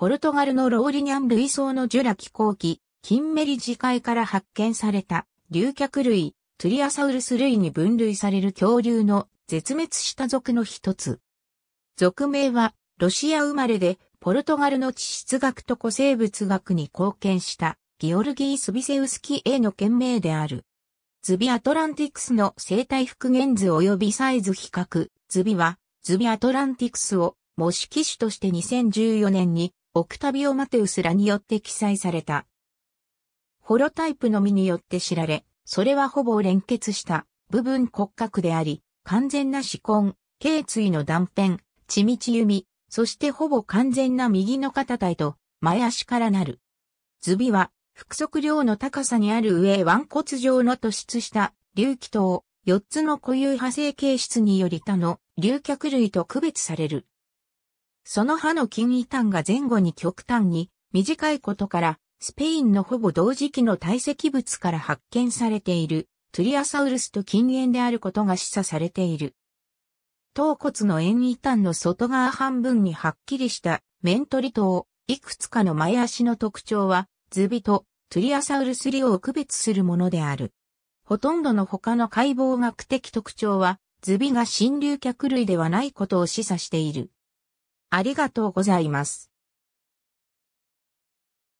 ポルトガルのローリニャン類層のジュラ紀後期、ンメリジ海から発見された、竜脚類、トゥリアサウルス類に分類される恐竜の絶滅した族の一つ。属名は、ロシア生まれで、ポルトガルの地質学と古生物学に貢献した、ギオルギー・スビセウスキへの件名である。ズビアトランティクスの生態復元図及びサイズ比較、ズビは、ズビアトランティクスを模式種として2014年にオクタビオ・マテウスらによって記載された。ホロタイプのみによって知られ、それはほぼ連結した部分骨格であり、完全な子根、頸椎の断片、血道弓、そしてほぼ完全な右の肩体と前足からなる。ズビは、腹足量の高さにある上腕骨状の突出した隆起等、4つの固有派生形質により他の竜脚類と区別される。その歯の筋異端が前後に極端に短いことから、スペインのほぼ同時期の堆積物から発見されているトゥリアサウルスと近縁であることが示唆されている。頭骨の縁異端の外側半分にはっきりした面取りといくつかの前足の特徴は、ズビとトゥリアサウルスリを区別するものである。ほとんどの他の解剖学的特徴は、ズビが新竜脚類ではないことを示唆している。ありがとうございます。